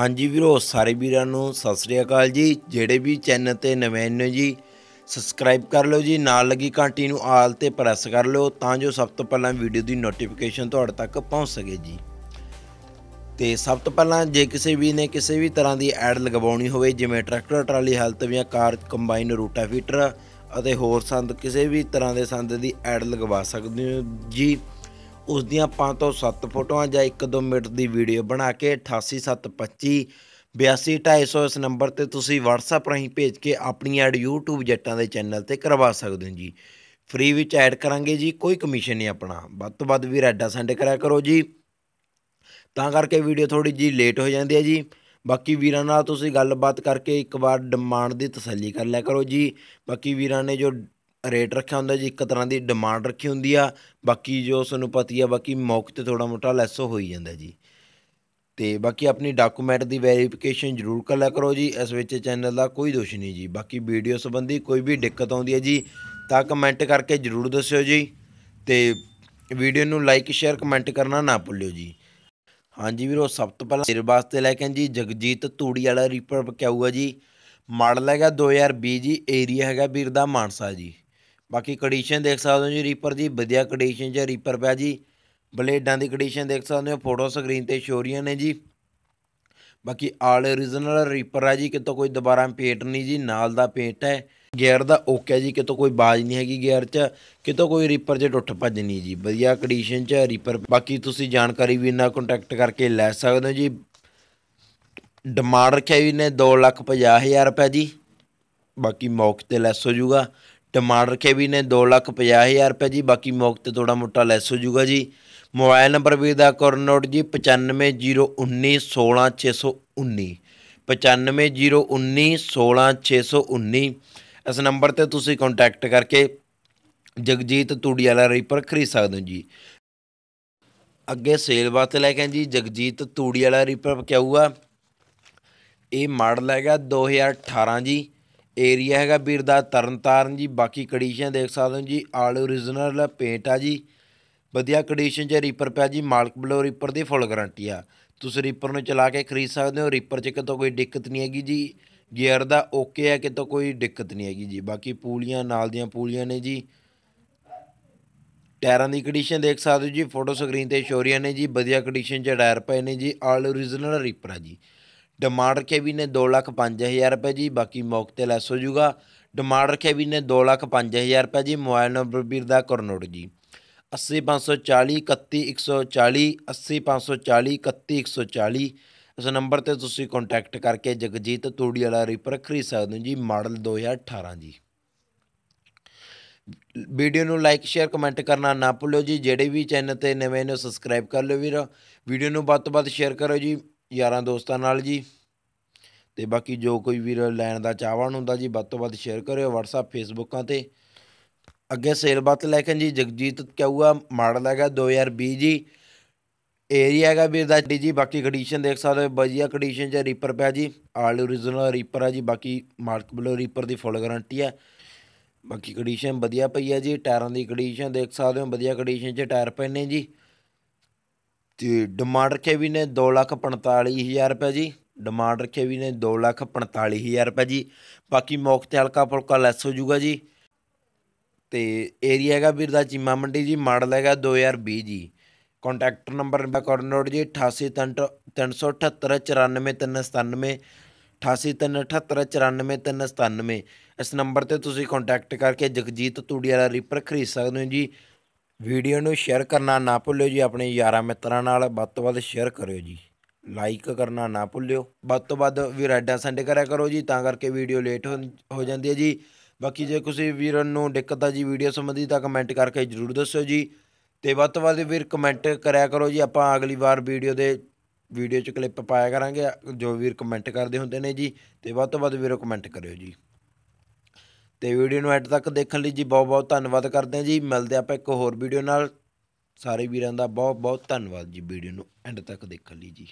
ਹਾਂਜੀ ਵੀਰੋ ਸਾਰੇ ਵੀਰਾਂ ਨੂੰ ਸਤਿ ਸ੍ਰੀ ਅਕਾਲ ਜੀ ਜਿਹੜੇ ਵੀ ਚੈਨਲ ਤੇ ਨਵੇਂ ਨੇ ਜੀ ਸਬਸਕ੍ਰਾਈਬ ਕਰ ਲਓ ਜੀ ਨਾਲ ਲੱਗੀ ਘੰਟੀ ਨੂੰ ਆਲ ਤੇ ਪ੍ਰੈਸ ਕਰ ਲਓ ਤਾਂ ਜੋ ਸਭ ਤੋਂ ਪਹਿਲਾਂ ਵੀਡੀਓ ਦੀ ਨੋਟੀਫਿਕੇਸ਼ਨ ਤੁਹਾਡੇ ਤੱਕ ਪਹੁੰਚ ਸਕੇ ਜੀ ਤੇ ਸਭ ਤੋਂ ਪਹਿਲਾਂ ਜੇ ਕਿਸੇ ਵੀ ਨੇ ਕਿਸੇ ਵੀ ਤਰ੍ਹਾਂ ਦੀ ਐਡ ਲਗਵਾਉਣੀ ਹੋਵੇ ਜਿਵੇਂ ਟਰੈਕਟਰ ਟਰਾਲੀ ਹੈਲਥ ਜਾਂ ਕਾਰ ਕੰਬਾਈਨ ਰੂਟਾ ਫੀਟਰ ਅਤੇ ਹੋਰ ਸੰਦ ਕਿਸੇ ਵੀ ਤਰ੍ਹਾਂ ਦੇ ਸੰਦ ਦੀ ਐਡ ਲਗਵਾ ਸਕਦੇ ਹੋ ਜੀ ਉਸ ਦੀਆਂ 5 ਤੋਂ 7 ਫੋਟੋਆਂ ਜਾਂ 1-2 ਮਿੰਟ ਦੀ ਵੀਡੀਓ ਬਣਾ ਕੇ 88725 82250 ਇਸ ਨੰਬਰ ਤੇ ਤੁਸੀਂ WhatsApp ਰਾਹੀਂ ਭੇਜ ਕੇ ਆਪਣੀ ਐਡ YouTube ਜੱਟਾਂ ਦੇ ਚੈਨਲ ਤੇ ਕਰਵਾ ਸਕਦੇ ਹੋ ਜੀ ਫ੍ਰੀ ਵਿੱਚ ਐਡ ਕਰਾਂਗੇ ਜੀ ਕੋਈ ਕਮਿਸ਼ਨ ਨਹੀਂ ਆਪਣਾ ਵੱਧ ਤੋਂ ਵੱਧ ਵੀ ਰੈਡਾ ਸੈਂਡ ਕਰਿਆ ਕਰੋ ਜੀ ਤਾਂ ਕਰਕੇ ਵੀਡੀਓ ਥੋੜੀ ਜੀ ਲੇਟ ਹੋ ਜਾਂਦੀ ਹੈ ਜੀ ਬਾਕੀ ਵੀਰਾਂ ਨਾਲ ਤੁਸੀਂ ਗੱਲਬਾਤ ਕਰਕੇ ਇੱਕ ਵਾਰ ਡਿਮਾਂਡ ਦੀ ਤਸੱਲੀ ਕਰ ਲਿਆ ਕਰੋ ਜੀ ਬਾਕੀ ਵੀਰਾਂ ਨੇ ਜੋ ਰੇਟ ਰੱਖਿਆ ਹੁੰਦਾ ਜੀ ਇੱਕ ਤਰ੍ਹਾਂ ਦੀ ਡਿਮਾਂਡ ਰੱਖੀ ਹੁੰਦੀ ਆ ਬਾਕੀ ਜੋ ਸਾਨੂੰ ਪਤੀ ਆ ਬਾਕੀ ਮੌਕ ਤੇ ਥੋੜਾ ਮੋਟਾ ਲੈਸ ਹੋ ਹੀ ਜਾਂਦਾ ਜੀ ਤੇ ਬਾਕੀ ਆਪਣੀ ਡਾਕੂਮੈਂਟ ਦੀ ਵੈਰੀਫਿਕੇਸ਼ਨ ਜ਼ਰੂਰ ਕਰ ਲਿਆ ਕਰੋ ਜੀ ਇਸ ਵਿੱਚ ਚੈਨਲ ਦਾ ਕੋਈ ਦੋਸ਼ ਨਹੀਂ ਜੀ ਬਾਕੀ ਵੀਡੀਓ ਸੰਬੰਧੀ ਕੋਈ ਵੀ ਦਿੱਕਤ ਆਉਂਦੀ ਹੈ ਜੀ ਤਾਂ ਕਮੈਂਟ ਕਰਕੇ ਜ਼ਰੂਰ ਦੱਸਿਓ ਜੀ ਤੇ ਵੀਡੀਓ ਨੂੰ ਲਾਈਕ ਸ਼ੇਅਰ ਕਮੈਂਟ ਕਰਨਾ ਨਾ ਭੁੱਲਿਓ ਜੀ ਹਾਂਜੀ ਵੀਰੋ ਸਭ ਤੋਂ ਪਹਿਲਾਂ ਮੇਰੇ ਵਾਸਤੇ ਲੈ ਕੇ ਜੀ ਜਗਜੀਤ ਤੂੜੀ ਵਾਲਾ ਰੀਪਰ ਕਿਹਾਊਗਾ ਜੀ ਮਾਡਲ ਹੈਗਾ 2020 ਜੀ ਏਰੀਆ ਹੈਗਾ ਵੀਰ ਦਾ ਮਾਨਸਾ ਜੀ ਬਾਕੀ ਕੰਡੀਸ਼ਨ ਦੇਖ ਸਕਦੇ ਹੋ ਜੀ ਰੀਪਰ ਦੀ ਵਧੀਆ ਕੰਡੀਸ਼ਨ 'ਚ ਰੀਪਰ ਪਿਆ ਜੀ ਬਲੇਡਾਂ ਦੀ ਕੰਡੀਸ਼ਨ ਦੇਖ ਸਕਦੇ ਹੋ ਫੋਟੋ ਸਕਰੀਨ ਤੇ ਸ਼ੋ ਰਹੀਆਂ ਨੇ ਜੀ ਬਾਕੀ ਆਲ origignal ਰੀਪਰ ਹੈ ਜੀ ਕਿਤੋਂ ਕੋਈ ਦੁਬਾਰਾ ਪੇਟ ਨਹੀਂ ਜੀ ਨਾਲ ਦਾ ਪੇਟ ਹੈ ਗੇਅਰ ਦਾ ਓਕੇ ਜੀ ਕਿਤੋਂ ਕੋਈ ਬਾਜ ਨਹੀਂ ਹੈਗੀ ਗੇਅਰ 'ਚ ਕਿਤੋਂ ਕੋਈ ਰੀਪਰ 'ਚ ਟੁੱਟ ਭੱਜ ਨਹੀਂ ਜੀ ਵਧੀਆ ਕੰਡੀਸ਼ਨ 'ਚ ਰੀਪਰ ਬਾਕੀ ਤੁਸੀਂ ਜਾਣਕਾਰੀ ਵੀ ਇਹਨਾਂ ਕੰਟੈਕਟ ਕਰਕੇ ਲੈ ਸਕਦੇ ਹੋ ਜੀ ਡਿਮਾਂਡ ਰੱਖਿਆ ਵੀ ਨੇ 2 ਲੱਖ 50 ਹਜ਼ਾਰ ਰੁਪਏ ਜੀ ਬਾਕੀ ਮੌਕੇ ਤੇ ਲੈਸ ਹੋ ਜਾਊਗਾ ਟਮਾਟਰ ਵੀ ਨੇ 250000 ਰੁਪਏ ਜੀ ਬਾਕੀ ਮੌਕਤ ਥੋੜਾ ਮੋਟਾ ਲੈਸ ਹੋ ਜਾਊਗਾ ਜੀ ਮੋਬਾਈਲ ਨੰਬਰ ਵੀ ਦਾ ਨੋਟ ਜੀ 9501916619 9501916619 ਇਸ ਨੰਬਰ ਤੇ ਤੁਸੀਂ ਕੰਟੈਕਟ ਕਰਕੇ ਜਗਜੀਤ ਤੂੜੀ ਵਾਲਾ ਰੀਪਰ ਖਰੀਦ ਸਕਦੇ ਹੋ ਜੀ ਅੱਗੇ ਸੇਲ ਬਾਤ ਲੈ ਕੇ ਜੀ ਜਗਜੀਤ ਤੂੜੀ ਵਾਲਾ ਰੀਪਰ ਕਿਹਾਊਗਾ ਹੁਆ ਇਹ ਮਾਡਲ ਹੈਗਾ 2018 ਜੀ ਏਰੀਆ ਹੈਗਾ ਵੀਰ ਦਾ ਤਰਨਤਾਰਨ ਜੀ ਬਾਕੀ ਕੰਡੀਸ਼ਨ ਦੇਖ ਸਕਦੇ ਹੋ ਜੀ ਆਲ ਓਰੀਜਨਲ ਪੇਂਟ ਆ ਜੀ ਵਧੀਆ ਕੰਡੀਸ਼ਨ 'ਚ ਰੀਪਰ ਪਿਆ ਜੀ ਮਾਲਕ ਬਲੋ ਰੀਪਰ ਦੀ ਫੁੱਲ ਗਾਰੰਟੀ ਆ ਤੁਸੀਂ ਰੀਪਰ ਨੂੰ ਚਲਾ ਕੇ ਖਰੀਦ ਸਕਦੇ ਹੋ ਰੀਪਰ 'ਚ ਕਿਤੋਂ ਕੋਈ ਦਿੱਕਤ ਨਹੀਂ ਹੈਗੀ ਜੀ ਗੇਅਰ ਦਾ ਓਕੇ ਆ ਕਿਤੋਂ ਕੋਈ ਦਿੱਕਤ ਨਹੀਂ ਹੈਗੀ ਜੀ ਬਾਕੀ ਪੂਲੀਆਂ ਨਾਲ ਦੀਆਂ ਪੂਲੀਆਂ ਨੇ ਜੀ ਟਾਇਰਾਂ ਦੀ ਕੰਡੀਸ਼ਨ ਦੇਖ ਸਕਦੇ ਹੋ ਜੀ ਫੋਟੋ ਸਕਰੀਨ ਤੇ ਸ਼ੋਰੀਆਂ ਨੇ ਜੀ ਵਧੀਆ ਕੰਡੀਸ਼ਨ 'ਚ ਟਾਇਰ ਪਏ ਨੇ ਜੀ ਆਲ ਓਰੀਜਨਲ ਰੀਪਰ ਆ ਜੀ ਡਿਮਾਂਡ ਰੱਖਿਆ ਵੀ ਨੇ 2 ਲੱਖ 5000 ਰੁਪਏ ਜੀ ਬਾਕੀ ਮੌਕ ਤੇ ਲੈਸ ਹੋ ਜਾਊਗਾ ਡਿਮਾਂਡ ਰੱਖਿਆ ਵੀ ਨੇ 2 ਲੱਖ 5000 ਰੁਪਏ ਜੀ ਮੋਬਾਈਲ ਨੰਬਰ ਵੀਰ ਦਾ ਕਰਨੋੜ ਜੀ 80540 31140 ਇਸ ਨੰਬਰ ਤੇ ਤੁਸੀਂ ਕੰਟੈਕਟ ਕਰਕੇ ਜਗਜੀਤ ਤੂੜੀ ਵਾਲਾ ਰੀਪਰ ਖਰੀਦ ਸਕਦੇ ਹੋ ਜੀ ਮਾਡਲ 2018 ਜੀ ਵੀਡੀਓ ਨੂੰ ਲਾਈਕ ਸ਼ੇਅਰ ਕਮੈਂਟ ਕਰਨਾ ਨਾ ਭੁੱਲਿਓ ਜੀ ਜਿਹੜੇ ਵੀ ਚੈਨਲ ਤੇ ਨਵੇਂ ਨੇ ਸਬਸਕ੍ਰਾਈਬ ਕਰ ਲਿਓ ਵੀਰ ਵੀਡੀਓ ਨੂੰ ਵੱਧ ਤੋਂ ਵੱਧ ਸ਼ੇਅਰ ਕਰੋ ਜੀ ਯਾਰਾਂ ਦੋਸਤਾਂ ਨਾਲ ਜੀ ਤੇ ਬਾਕੀ ਜੋ ਕੋਈ ਵੀਰ ਲੈਣ ਦਾ ਚਾਹਵਾਨ ਹੁੰਦਾ ਜੀ ਵੱਧ ਤੋਂ ਵੱਧ ਸ਼ੇਅਰ ਕਰਿਓ WhatsApp ਫੇਸਬੁੱਕਾਂ 'ਤੇ ਅੱਗੇ ਸੇਲ ਬਾਤ ਲੈ ਕੇ ਜੀ ਜਗਜੀਤ ਕਹੂਗਾ ਮਾਡਲ ਹੈਗਾ 2020 ਜੀ ਏਰੀਆ ਹੈਗਾ ਵੀਰ ਦਾ ਜੀ ਬਾਕੀ ਕੰਡੀਸ਼ਨ ਦੇਖ ਸਕਦੇ ਹੋ ਵਧੀਆ ਕੰਡੀਸ਼ਨ 'ਚ ਰੀਪਰ ਪਿਆ ਜੀ ਆਲ ਓਰੀਜਨਲ ਰੀਪਰ ਆ ਜੀ ਬਾਕੀ ਮਾਰਕ ਬਲੋ ਰੀਪਰ ਦੀ ਫੁੱਲ ਗਾਰੰਟੀ ਹੈ ਬਾਕੀ ਕੰਡੀਸ਼ਨ ਵਧੀਆ ਪਈ ਆ ਜੀ ਟਾਇਰਾਂ ਦੀ ਕੰਡੀਸ਼ਨ ਦੇਖ ਸਕਦੇ ਹੋ ਵਧੀਆ ਕੰਡੀਸ਼ਨ 'ਚ ਟਾਇਰ ਪਏ ਨੇ ਜੀ ਤੇ ਡਿਮਾਂਡ ਰੱਖੇ ਵੀ ਨੇ 245000 ਰੁਪਏ ਜੀ ਡਿਮਾਂਡ ਰੱਖੇ ਵੀ ਨੇ 245000 ਰੁਪਏ ਜੀ ਬਾਕੀ ਮੌਕ ਤੇ ਹਲਕਾ ਫੁਲਕਾ ਲੈਸ ਹੋ ਜਾਊਗਾ ਜੀ ਤੇ ਏਰੀਆ ਹੈਗਾ ਵੀਰ ਦਾ ਚੀਮਾ ਮੰਡੀ ਜੀ ਮਾਡਲ ਹੈਗਾ 2020 ਜੀ ਕੰਟੈਕਟ ਨੰਬਰ ਕੋਰਨੋਡ ਜੀ 8837794397 8837944397 ਇਸ ਨੰਬਰ ਤੇ ਤੁਸੀਂ ਕੰਟੈਕਟ ਕਰਕੇ ਜਗਜੀਤ ਤੂੜੀ ਵਾਲਾ ਰੀਪਰ ਖਰੀਦ ਸਕਦੇ ਹੋ ਜੀ ਵੀਡੀਓ ਨੂੰ ਸ਼ੇਅਰ ਕਰਨਾ ਨਾ ਭੁੱਲਿਓ ਜੀ ਆਪਣੇ ਯਾਰਾਂ ਮਿੱਤਰਾਂ ਨਾਲ ਵੱਧ ਤੋਂ ਵੱਧ ਸ਼ੇਅਰ ਕਰਿਓ ਜੀ ਲਾਈਕ ਕਰਨਾ ਨਾ ਭੁੱਲਿਓ ਵੱਧ ਤੋਂ ਵੱਧ ਵੀਰ ਐਡਾ ਸੈਂਡ ਕਰਿਆ ਕਰੋ ਜੀ ਤਾਂ ਕਰਕੇ ਵੀਡੀਓ ਲੇਟ ਹੋ ਜਾਂਦੀ ਹੈ ਜੀ ਬਾਕੀ ਜੇ ਕਿਸੇ ਵੀਰ ਨੂੰ ਦਿੱਕਤ ਆ ਜੀ ਵੀਡੀਓ ਸੰਬੰਧੀ ਤਾਂ ਕਮੈਂਟ ਕਰਕੇ ਜਰੂਰ ਦੱਸਿਓ ਜੀ ਤੇ ਵੱਧ ਤੋਂ ਵੱਧ ਵੀਰ ਕਮੈਂਟ ਕਰਿਆ ਕਰੋ ਜੀ ਆਪਾਂ ਅਗਲੀ ਵਾਰ ਵੀਡੀਓ ਦੇ ਵੀਡੀਓ 'ਚ ਕਲਿੱਪ ਪਾਇਆ ਕਰਾਂਗੇ ਜੋ ਵੀਰ ਕਮੈਂਟ ਕਰਦੇ ਹੁੰਦੇ ਨੇ ਜੀ ਤੇ ਵੱਧ ਤੋਂ ਵੱਧ ਵੀਰੋ ਕਮੈਂਟ ਕਰਿਓ ਜੀ ਤੇ ਵੀਡੀਓ ਨੂੰ ਐਂਡ ਤੱਕ ਦੇਖਣ ਲਈ ਜੀ ਬਹੁਤ ਬਹੁਤ ਧੰਨਵਾਦ ਕਰਦੇ ਹਾਂ ਜੀ ਮਿਲਦੇ ਆਪਾਂ ਇੱਕ ਹੋਰ ਵੀਡੀਓ ਨਾਲ ਸਾਰੇ ਵੀਰਾਂ ਦਾ ਬਹੁਤ ਬਹੁਤ ਧੰਨਵਾਦ ਜੀ ਵੀਡੀਓ ਨੂੰ ਐਂਡ ਤੱਕ ਦੇਖਣ ਲਈ ਜੀ